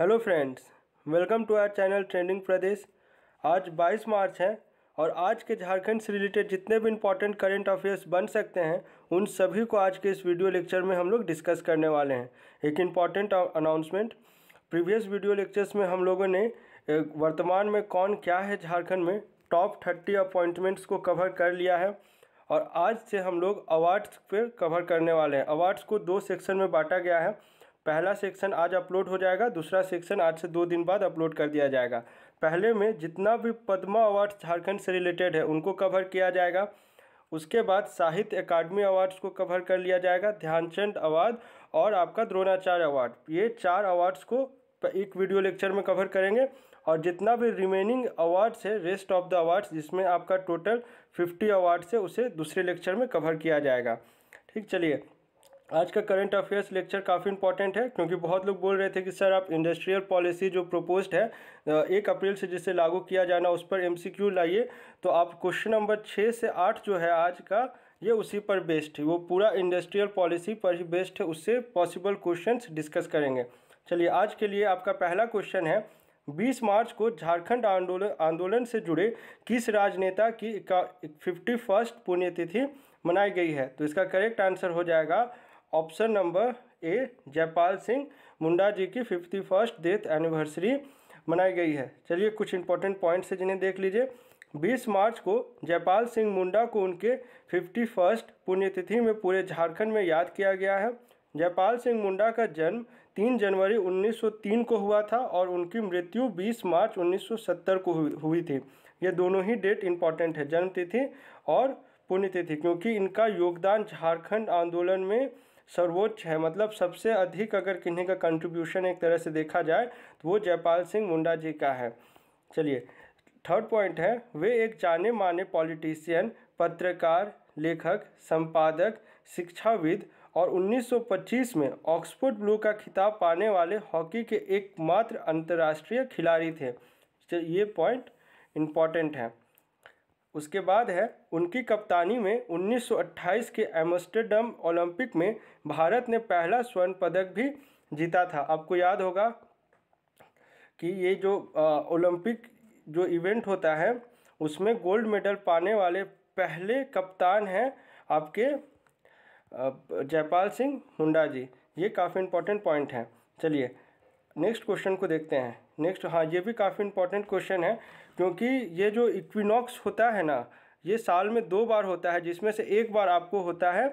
hello friends welcome to our channel trending Pradesh आज 22 मार्च है और आज के झारखंड से रिलेटेड जितने भी इंपॉर्टेंट करेंट अफेयर्स बन सकते हैं उन सभी को आज के इस वीडियो लेक्चर में हम लोग डिस्कस करने वाले हैं एक important announcement previous video lectures में हम लोगों ने वर्तमान में कौन क्या है झारखंड में टॉप थर्टी अपॉइंटमेंट्स को कवर कर लिया है और आज से हम लोग अवार्ड्स पर कवर करने वाले हैं अवार्ड्स को दो सेक्शन में बांटा गया है पहला सेक्शन आज अपलोड हो जाएगा दूसरा सेक्शन आज से दो दिन बाद अपलोड कर दिया जाएगा पहले में जितना भी पद्मा अवार्ड झारखंड से रिलेटेड है उनको कवर किया जाएगा उसके बाद साहित्य अकादमी अवार्ड्स को कवर कर लिया जाएगा ध्यानचंद अवार्ड और आपका द्रोणाचार्य अवार्ड ये चार अवार्ड्स को एक वीडियो लेक्चर में कवर करेंगे और जितना भी रिमेनिंग अवार्ड्स है रेस्ट ऑफ द अवार्ड्स जिसमें आपका टोटल फिफ्टी अवार्ड्स है उसे दूसरे लेक्चर में कवर किया जाएगा ठीक चलिए आज का करंट अफेयर्स लेक्चर काफ़ी इंपॉर्टेंट है क्योंकि बहुत लोग बोल रहे थे कि सर आप इंडस्ट्रियल पॉलिसी जो प्रपोज्ड है एक अप्रैल से जिसे लागू किया जाना उस पर एमसीक्यू लाइए तो आप क्वेश्चन नंबर छः से आठ जो है आज का ये उसी पर बेस्ड है वो पूरा इंडस्ट्रियल पॉलिसी पर ही बेस्ड है उससे पॉसिबल क्वेश्चन डिस्कस करेंगे चलिए आज के लिए आपका पहला क्वेश्चन है 20 मार्च को झारखंड आंदोलन आंदोलन से जुड़े किस राजनेता की फिफ्टी फर्स्ट पुण्यतिथि मनाई गई है तो इसका करेक्ट आंसर हो जाएगा option number A Jaipal Singh Munda ji की फिफ्टी फर्स्ट डेथ एनिवर्सरी मनाई गई है चलिए कुछ इंपॉर्टेंट पॉइंट्स है जिन्हें देख लीजिए 20 मार्च को जयपाल सिंह मुंडा को उनके फिफ्टी फर्स्ट पुण्यतिथि में पूरे झारखंड में याद किया गया है जयपाल सिंह मुंडा का जन्म 3 जनवरी 1903 को हुआ था और उनकी मृत्यु 20 मार्च 1970 को हुई थी ये दोनों ही डेट इम्पॉर्टेंट है जन्मतिथि और पुण्यतिथि क्योंकि इनका योगदान झारखंड आंदोलन में सर्वोच्च है मतलब सबसे अधिक अगर किन्हीं का कंट्रीब्यूशन एक तरह से देखा जाए तो वो जयपाल सिंह मुंडा जी का है चलिए थर्ड पॉइंट है वे एक जाने माने पॉलिटिशियन पत्रकार लेखक संपादक शिक्षाविद और 1925 में ऑक्सफोर्ड ब्लू का खिताब पाने वाले हॉकी के एकमात्र अंतर्राष्ट्रीय खिलाड़ी थे ये पॉइंट इम्पॉर्टेंट है उसके बाद है उनकी कप्तानी में 1928 के एमस्टरडम ओलंपिक में भारत ने पहला स्वर्ण पदक भी जीता था आपको याद होगा कि ये जो ओलंपिक जो इवेंट होता है उसमें गोल्ड मेडल पाने वाले पहले कप्तान हैं आपके जयपाल सिंह हुंडा जी ये काफ़ी इम्पोर्टेंट पॉइंट हैं चलिए नेक्स्ट क्वेश्चन को देखते हैं नेक्स्ट हाँ ये भी काफ़ी इम्पोर्टेंट क्वेश्चन है क्योंकि ये जो इक्विनॉक्स होता है ना ये साल में दो बार होता है जिसमें से एक बार आपको होता है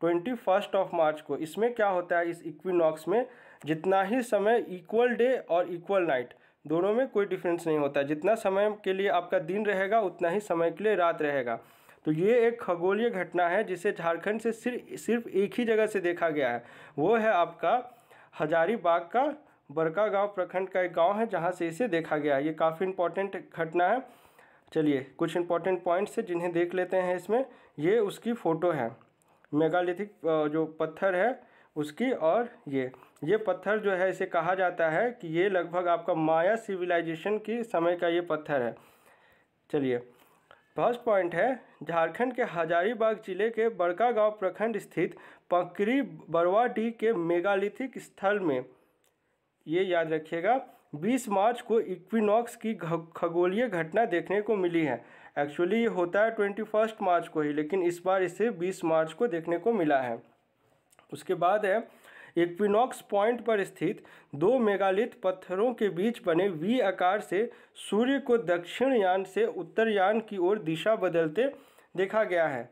ट्वेंटी फर्स्ट ऑफ मार्च को इसमें क्या होता है इस इक्विनॉक्स में जितना ही समय इक्वल डे और इक्वल नाइट दोनों में कोई डिफरेंस नहीं होता जितना समय के लिए आपका दिन रहेगा उतना ही समय के लिए रात रहेगा तो ये एक खगोलीय घटना है जिसे झारखंड से सिर्फ सिर्फ एक ही जगह से देखा गया है वो है आपका हजारीबाग का गांव प्रखंड का एक गांव है जहां से इसे देखा गया ये काफ़ी इंपॉर्टेंट घटना है चलिए कुछ इंपॉर्टेंट पॉइंट्स है जिन्हें देख लेते हैं इसमें ये उसकी फ़ोटो है मेगालिथिक जो पत्थर है उसकी और ये ये पत्थर जो है इसे कहा जाता है कि ये लगभग आपका माया सिविलाइजेशन के समय का ये पत्थर है चलिए फर्स्ट पॉइंट है झारखंड के हजारीबाग जिले के बड़का गांव प्रखंड स्थित पकरी बरवाडीह के मेगालिथिक स्थल में ये याद रखिएगा 20 मार्च को इक्विनॉक्स की खगोलीय घटना देखने को मिली है एक्चुअली ये होता है ट्वेंटी फर्स्ट मार्च को ही लेकिन इस बार इसे 20 मार्च को देखने को मिला है उसके बाद है इक्विनॉक्स पॉइंट पर स्थित दो मेगालिथ पत्थरों के बीच बने वी आकार से सूर्य को दक्षिण यान से उत्तर यान की ओर दिशा बदलते देखा गया है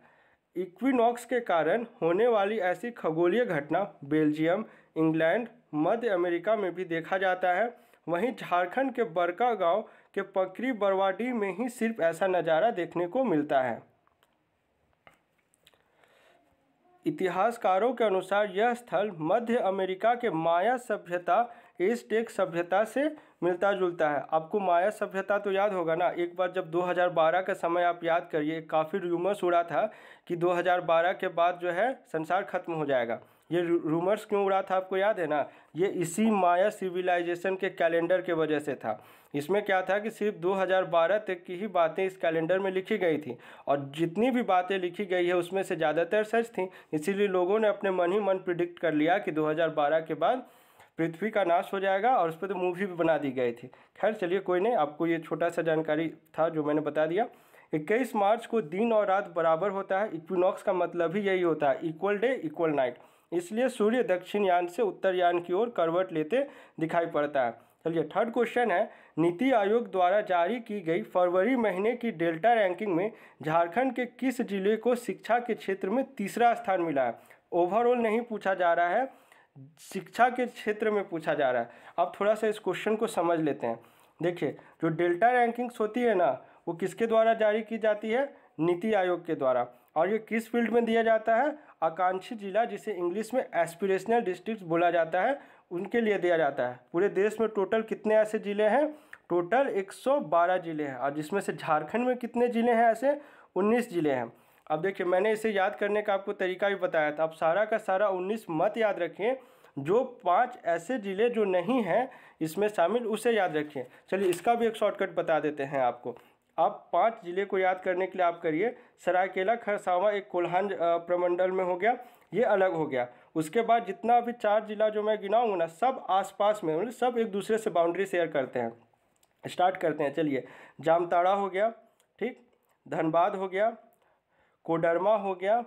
इक्विनॉक्स के कारण होने वाली ऐसी खगोलीय घटना बेल्जियम इंग्लैंड मध्य अमेरिका में भी देखा जाता है वहीं झारखंड के बरका गांव के पकरी बरवाडी में ही सिर्फ ऐसा नज़ारा देखने को मिलता है इतिहासकारों के अनुसार यह स्थल मध्य अमेरिका के माया सभ्यता एस्टेक सभ्यता से मिलता जुलता है आपको माया सभ्यता तो याद होगा ना एक बार जब 2012 का समय आप याद करिए काफ़ी रूमर्स उड़ा था कि 2012 के बाद जो है संसार खत्म हो जाएगा ये रूमर्स क्यों उड़ा था आपको याद है ना ये इसी माया सिविलाइजेशन के कैलेंडर के वजह से था इसमें क्या था कि सिर्फ 2012 तक की ही बातें इस कैलेंडर में लिखी गई थी और जितनी भी बातें लिखी गई है उसमें से ज़्यादातर सच थी इसीलिए लोगों ने अपने मन ही मन प्रिडिक्ट कर लिया कि दो के बाद पृथ्वी का नाश हो जाएगा और उस पर तो मूवी भी बना दी गई थी खैर चलिए कोई नहीं आपको ये छोटा सा जानकारी था जो मैंने बता दिया इक्कीस मार्च को दिन और रात बराबर होता है इक्विनॉक्स का मतलब ही यही होता है इक्वल डे इक्वल नाइट इसलिए सूर्य दक्षिण यान से उत्तरयान की ओर करवट लेते दिखाई पड़ता है चलिए थर्ड क्वेश्चन है नीति आयोग द्वारा जारी की गई फरवरी महीने की डेल्टा रैंकिंग में झारखंड के किस जिले को शिक्षा के क्षेत्र में तीसरा स्थान मिला है ओवरऑल नहीं पूछा जा रहा है शिक्षा के क्षेत्र में पूछा जा रहा है अब थोड़ा सा इस क्वेश्चन को समझ लेते हैं देखिए जो डेल्टा रैंकिंग्स होती है ना वो किसके द्वारा जारी की जाती है नीति आयोग के द्वारा और ये किस फील्ड में दिया जाता है आकांक्षी जिला जिसे इंग्लिश में एस्पिरेशनल डिस्ट्रिक्ट बोला जाता है उनके लिए दिया जाता है पूरे देश में टोटल कितने ऐसे ज़िले हैं टोटल 112 ज़िले हैं और जिसमें से झारखंड में कितने ज़िले हैं ऐसे 19 ज़िले हैं अब देखिए मैंने इसे याद करने का आपको तरीका भी बताया था आप सारा का सारा उन्नीस मत याद रखें जो पांच ऐसे ज़िले जो नहीं हैं इसमें शामिल उसे याद रखें चलिए इसका भी एक शॉर्टकट बता देते हैं आपको आप पांच ज़िले को याद करने के लिए आप करिए सरायकेला खरसावा एक कोल्हान प्रमंडल में हो गया ये अलग हो गया उसके बाद जितना अभी चार ज़िला जो मैं गिनाऊँगा ना सब आसपास में मतलब सब एक दूसरे से बाउंड्री शेयर करते हैं स्टार्ट करते हैं चलिए जामताड़ा हो गया ठीक धनबाद हो गया कोडरमा हो गया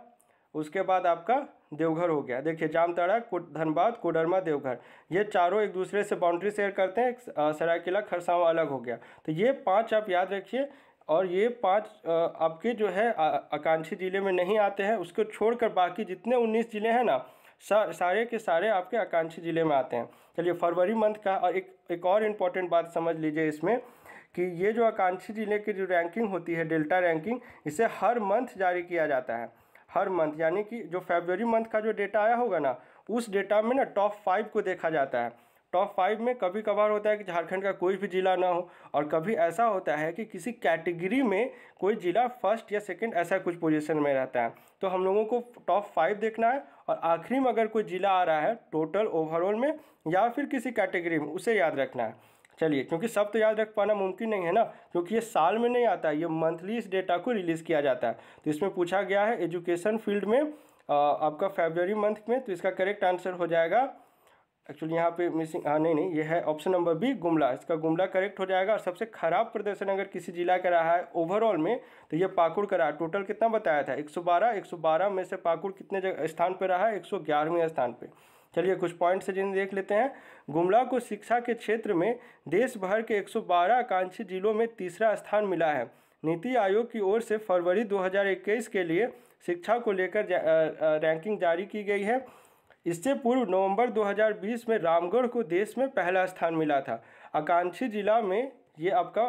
उसके बाद आपका देवघर हो गया देखिए जामताड़ा धनबाद कोडरमा देवघर ये चारों एक दूसरे से बाउंड्री शेयर करते हैं सरायकिला खरसावा अलग हो गया तो ये पाँच आप याद रखिए और ये पांच आपके जो है आकांक्षी ज़िले में नहीं आते हैं उसको छोड़कर बाकी जितने उन्नीस ज़िले हैं ना सा, सारे के सारे आपके आकांक्षी ज़िले में आते हैं चलिए फरवरी मंथ का और एक एक और इम्पॉर्टेंट बात समझ लीजिए इसमें कि ये जो आकांक्षी ज़िले की जो रैंकिंग होती है डेल्टा रैंकिंग इसे हर मंथ जारी किया जाता है हर मंथ यानी कि जो फेबररी मंथ का जो डेटा आया होगा ना उस डेटा में ना टॉप फाइव को देखा जाता है टॉप फाइव में कभी कभार होता है कि झारखंड का कोई भी ज़िला ना हो और कभी ऐसा होता है कि किसी कैटेगरी में कोई ज़िला फर्स्ट या सेकंड ऐसा कुछ पोजीशन में रहता है तो हम लोगों को टॉप फाइव देखना है और आखिरी में अगर कोई ज़िला आ रहा है टोटल ओवरऑल में या फिर किसी कैटेगरी में उसे याद रखना है चलिए क्योंकि सब तो याद रख पाना मुमकिन नहीं है ना क्योंकि ये साल में नहीं आता है ये मंथली इस डेटा को रिलीज़ किया जाता है तो इसमें पूछा गया है एजुकेशन फील्ड में आ, आपका फेबररी मंथ में तो इसका करेक्ट आंसर हो जाएगा एक्चुअली यहाँ पे मिसिंग हाँ नहीं नहीं ये है ऑप्शन नंबर बी गुमला इसका गुमला करेक्ट हो जाएगा और सबसे खराब प्रदर्शन अगर किसी जिला का रहा है ओवरऑल में तो ये पाकुड़ का रहा है टोटल कितना बताया था 112 112 में से पाकुड़ कितने जगह स्थान पर रहा है 111वें स्थान पे चलिए कुछ पॉइंट्स है जिन्हें देख लेते हैं गुमला को शिक्षा के क्षेत्र में देश भर के 112 आकांक्षी जिलों में तीसरा स्थान मिला है नीति आयोग की ओर से फरवरी 2021 के लिए शिक्षा को लेकर रैंकिंग जारी की गई है इससे पूर्व नवंबर 2020 में रामगढ़ को देश में पहला स्थान मिला था आकांक्षी जिला में ये आपका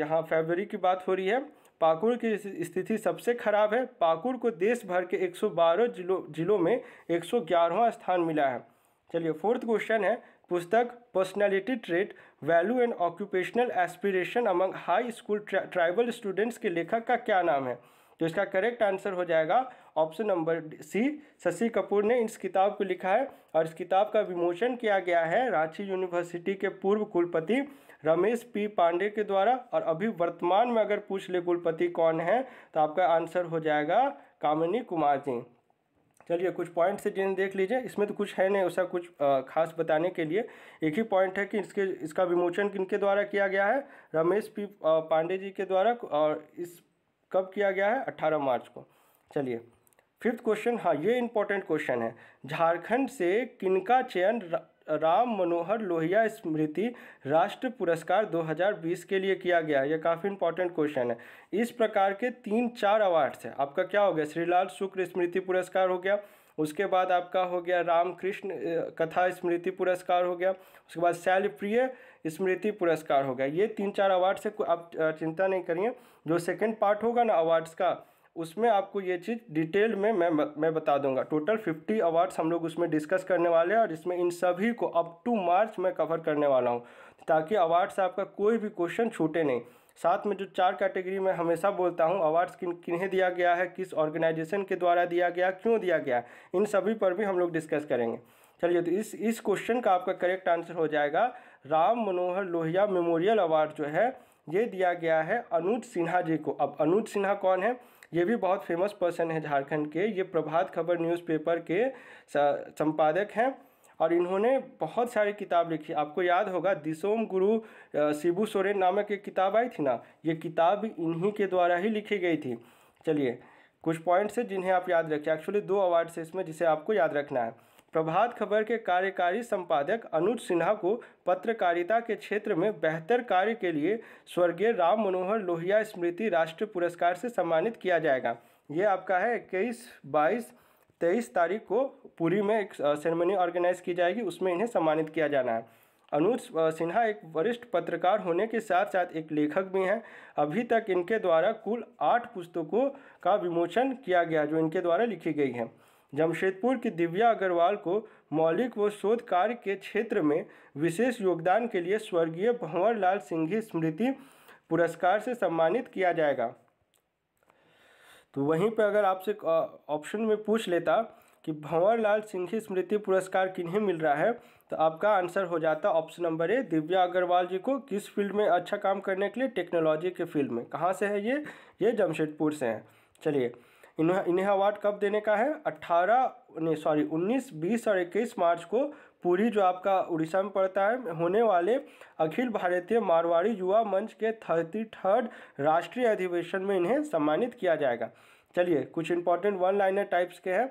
यहाँ फेबरी की बात हो रही है पाकुड़ की स्थिति सबसे खराब है पाकुड़ को देश भर के 112 जिलों जिलों में एक स्थान मिला है चलिए फोर्थ क्वेश्चन है पुस्तक personality trait value and occupational aspiration among high school tribal students के लेखक का क्या नाम है तो इसका करेक्ट आंसर हो जाएगा option number C Shashi Kapoor ने इस किताब को लिखा है और इस किताब का विमोचन किया गया है रांची यूनिवर्सिटी के पूर्व कुलपति रमेश पी पांडे के द्वारा और अभी वर्तमान में अगर पूछ ले कुलपति कौन है तो आपका आंसर हो जाएगा कामिनी कुमार जी चलिए कुछ पॉइंट से जिन देख लीजिए इसमें तो कुछ है नहीं उसका कुछ खास बताने के लिए एक ही पॉइंट है कि इसके इसका विमोचन किनके द्वारा किया गया है रमेश पी पांडे जी के द्वारा और इस कब किया गया है 18 मार्च को चलिए फिफ्थ क्वेश्चन हाँ ये इंपॉर्टेंट क्वेश्चन है झारखंड से किनका चयन राम मनोहर लोहिया स्मृति राष्ट्र पुरस्कार 2020 के लिए किया गया यह काफ़ी इंपॉर्टेंट क्वेश्चन है इस प्रकार के तीन चार अवार्ड्स हैं आपका क्या हो गया श्रीलाल शुक्र स्मृति पुरस्कार हो गया उसके बाद आपका हो गया रामकृष्ण कथा स्मृति पुरस्कार हो गया उसके बाद शैल प्रिय स्मृति पुरस्कार हो गया ये तीन चार अवार्ड्स है आप चिंता नहीं करिए जो सेकेंड पार्ट होगा ना अवार्ड्स का उसमें आपको ये चीज़ डिटेल में मैं मैं बता दूंगा टोटल 50 अवार्ड्स हम लोग उसमें डिस्कस करने वाले हैं और इसमें इन सभी को अप टू मार्च मैं कवर करने वाला हूँ ताकि अवार्ड्स आपका कोई भी क्वेश्चन छूटे नहीं साथ में जो चार कैटेगरी में हमेशा बोलता हूँ अवार्ड्स किन किन्हें दिया गया है किस ऑर्गेनाइजेशन के द्वारा दिया गया क्यों दिया गया इन सभी पर भी हम लोग डिस्कस करेंगे चलिए तो इस इस क्वेश्चन का आपका करेक्ट आंसर हो जाएगा राम मनोहर लोहिया मेमोरियल अवार्ड जो है ये दिया गया है अनुज सिन्हा जी को अब अनुज सिन्हा कौन है ये भी बहुत फेमस पर्सन है झारखंड के ये प्रभात खबर न्यूज़पेपर के संपादक हैं और इन्होंने बहुत सारी किताब लिखी आपको याद होगा दिसोम गुरु शिबू सोरेन नामक एक किताब आई थी ना ये किताब इन्हीं के द्वारा ही लिखी गई थी चलिए कुछ पॉइंट्स हैं जिन्हें आप याद रखें एक्चुअली दो अवार्ड्स हैं इसमें जिसे आपको याद रखना है प्रभात खबर के कार्यकारी संपादक अनुज सिन्हा को पत्रकारिता के क्षेत्र में बेहतर कार्य के लिए स्वर्गीय राम मनोहर लोहिया स्मृति राष्ट्रीय पुरस्कार से सम्मानित किया जाएगा ये आपका है इक्कीस बाईस तेईस तारीख को पूरी में एक सेरेमनी ऑर्गेनाइज की जाएगी उसमें इन्हें सम्मानित किया जाना है अनुज सिन्हा एक वरिष्ठ पत्रकार होने के साथ साथ एक लेखक भी हैं अभी तक इनके द्वारा कुल आठ पुस्तकों का विमोचन किया गया जो इनके द्वारा लिखी गई हैं जमशेदपुर की दिव्या अग्रवाल को मौलिक व शोध कार्य के क्षेत्र में विशेष योगदान के लिए स्वर्गीय भंवर लाल सिंघी स्मृति पुरस्कार से सम्मानित किया जाएगा तो वहीं पर अगर आपसे ऑप्शन में पूछ लेता कि भंवर लाल सिंघी स्मृति पुरस्कार किन्हें मिल रहा है तो आपका आंसर हो जाता option number A Divya Agarwal ji को किस फील्ड में अच्छा काम करने के लिए टेक्नोलॉजी के फील्ड में कहाँ से है ये ये जमशेदपुर से हैं चलिए इन्हें अवार्ड कब देने का है अट्ठारह नहीं सॉरी उन्नीस बीस और इक्कीस मार्च को पूरी जो आपका उड़ीसा में पड़ता है होने वाले अखिल भारतीय मारवाड़ी युवा मंच के थर्टी थर्ड राष्ट्रीय अधिवेशन में इन्हें सम्मानित किया जाएगा चलिए कुछ इंपॉर्टेंट वन लाइनर टाइप्स के हैं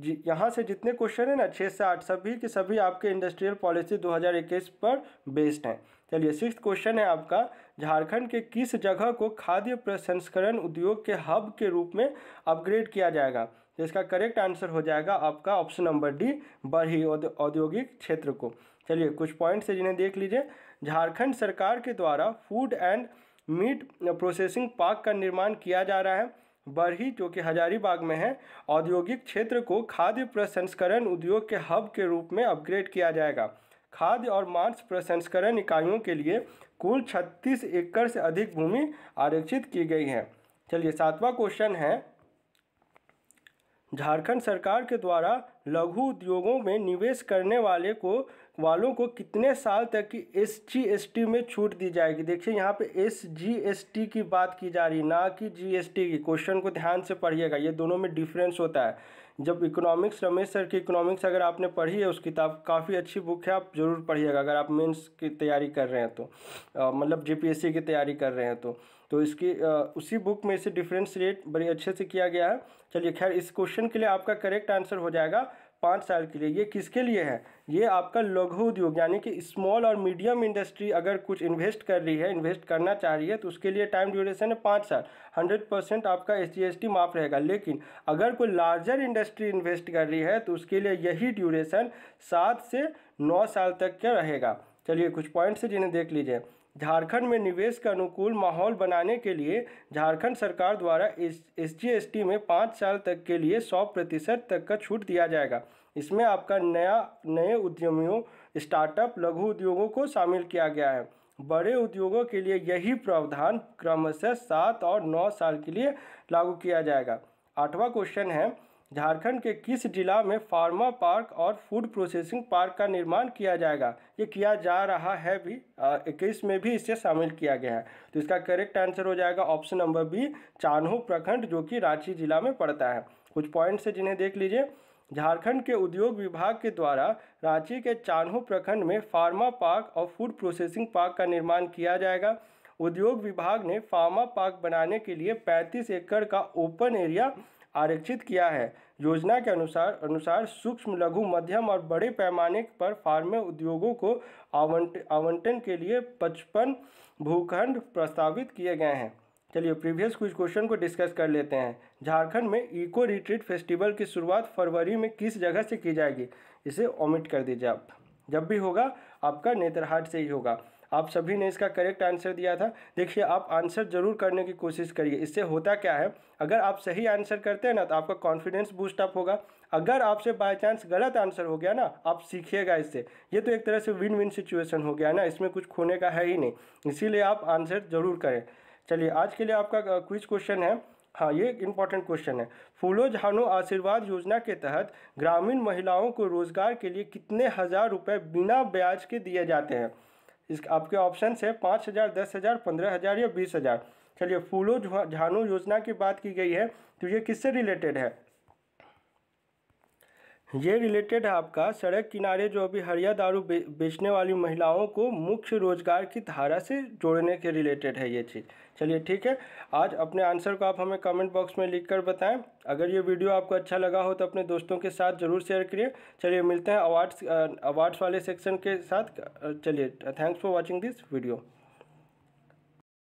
जी यहाँ से जितने क्वेश्चन हैं ना छः से आठ सभी के सभी आपके इंडस्ट्रियल पॉलिसी 2021 पर बेस्ड हैं चलिए सिक्स क्वेश्चन है आपका झारखंड के किस जगह को खाद्य प्रसंस्करण उद्योग के हब के रूप में अपग्रेड किया जाएगा तो इसका करेक्ट आंसर हो जाएगा आपका ऑप्शन नंबर डी बरही औद्योगिक क्षेत्र को चलिए कुछ पॉइंट्स है जिन्हें देख लीजिए झारखंड सरकार के द्वारा food and meat processing park का निर्माण किया जा रहा है बरही जो कि हजारीबाग में है औद्योगिक क्षेत्र को खाद्य प्रसंस्करण उद्योग के हब के रूप में अपग्रेड किया जाएगा खाद्य और मांस प्रसंस्करण इकाइयों के लिए कुल 36 एकड़ से अधिक भूमि आरक्षित की गई है चलिए सातवां क्वेश्चन है झारखंड सरकार के द्वारा लघु उद्योगों में निवेश करने वाले को वालों को कितने साल तक की एस जी एस टी में छूट दी जाएगी देखिए यहाँ पे एस जी एस टी की बात की जा रही ना कि जी एस टी की क्वेश्चन को ध्यान से पढ़िएगा ये दोनों में डिफरेंस होता है जब इकोनॉमिक्स रमेश सर की इकोनॉमिक्स अगर आपने पढ़ी है उस किताब काफ़ी अच्छी बुक है आप ज़रूर पढ़िएगा अगर आप मेंस की तैयारी कर रहे हैं तो मतलब जेपीएससी की तैयारी कर रहे हैं तो तो इसकी आ, उसी बुक में इसे डिफरेंस रेट बड़े अच्छे से किया गया है चलिए खैर इस क्वेश्चन के लिए आपका करेक्ट आंसर हो जाएगा पाँच साल के लिए ये किसके लिए है ये आपका लघु उद्योग यानी कि स्मॉल और मीडियम इंडस्ट्री अगर कुछ इन्वेस्ट कर रही है इन्वेस्ट करना चाह रही है तो उसके लिए टाइम ड्यूरेशन है पाँच साल हंड्रेड परसेंट आपका एस सी माफ रहेगा लेकिन अगर कोई लार्जर इंडस्ट्री इन्वेस्ट कर रही है तो उसके लिए यही ड्यूरेशन सात से नौ साल तक का रहेगा चलिए कुछ पॉइंट्स जिन्हें देख लीजिए झारखंड में निवेश का अनुकूल माहौल बनाने के लिए झारखंड सरकार द्वारा एस जी में पाँच साल तक के लिए सौ प्रतिशत तक का छूट दिया जाएगा इसमें आपका नया नए उद्यमियों स्टार्टअप लघु उद्योगों को शामिल किया गया है बड़े उद्योगों के लिए यही प्रावधान क्रमशः सात और नौ साल के लिए लागू किया जाएगा आठवां क्वेश्चन है झारखंड के किस जिला में फार्मा पार्क और फूड प्रोसेसिंग पार्क का निर्माण किया जाएगा ये किया जा रहा है भी इक्कीस में भी इसे शामिल किया गया है तो इसका करेक्ट आंसर हो जाएगा ऑप्शन नंबर बी चान्हू प्रखंड जो कि रांची जिला में पड़ता है कुछ पॉइंट्स है जिन्हें देख लीजिए झारखंड के उद्योग विभाग के द्वारा रांची के चान्हू प्रखंड में फार्मा पार्क और फूड प्रोसेसिंग पार्क का निर्माण किया जाएगा उद्योग विभाग ने फार्मा पार्क बनाने के लिए 35 एकड़ का ओपन एरिया आरक्षित किया है योजना के अनुसार अनुसार सूक्ष्म लघु मध्यम और बड़े पैमाने पर फार्मे उद्योगों को आवंट आवंटन के लिए पचपन भूखंड प्रस्तावित किए गए हैं चलिए प्रीवियस कुछ क्वेश्चन को डिस्कस कर लेते हैं झारखंड में इको रिट्रीट फेस्टिवल की शुरुआत फरवरी में किस जगह से की जाएगी इसे ओमिट कर दीजिए आप जब भी होगा आपका नेत्रहाट से ही होगा आप सभी ने इसका करेक्ट आंसर दिया था देखिए आप आंसर ज़रूर करने की कोशिश करिए इससे होता क्या है अगर आप सही आंसर करते हैं ना तो आपका कॉन्फिडेंस बूस्टअप होगा अगर आपसे बाई चांस गलत आंसर हो गया ना आप सीखिएगा इससे ये तो एक तरह से विन विन सिचुएशन हो गया ना इसमें कुछ खोने का है ही नहीं इसीलिए आप आंसर ज़रूर करें चलिए आज के लिए आपका क्विज क्वेश्चन है हाँ ये इंपॉर्टेंट क्वेश्चन है फूलो झानो आशीर्वाद योजना के तहत ग्रामीण महिलाओं को रोजगार के लिए कितने हज़ार रुपए बिना ब्याज के दिए जाते हैं इस आपके ऑप्शन है पाँच हज़ार दस हज़ार पंद्रह हज़ार या बीस हज़ार चलिए फूलो झानू योजना की बात की गई है तो ये किससे रिलेटेड है ये रिलेटेड है आपका सड़क किनारे जो अभी हरिया दारू बे, बेचने वाली महिलाओं को मुख्य रोजगार की धारा से जोड़ने के रिलेटेड है ये चीज़ चलिए ठीक है आज अपने आंसर को आप हमें कमेंट बॉक्स में लिखकर बताएं अगर ये वीडियो आपको अच्छा लगा हो तो अपने दोस्तों के साथ ज़रूर शेयर करिए चलिए मिलते हैं अवार्ड्स अवार्ड्स वाले सेक्शन के साथ चलिए thanks for watching this video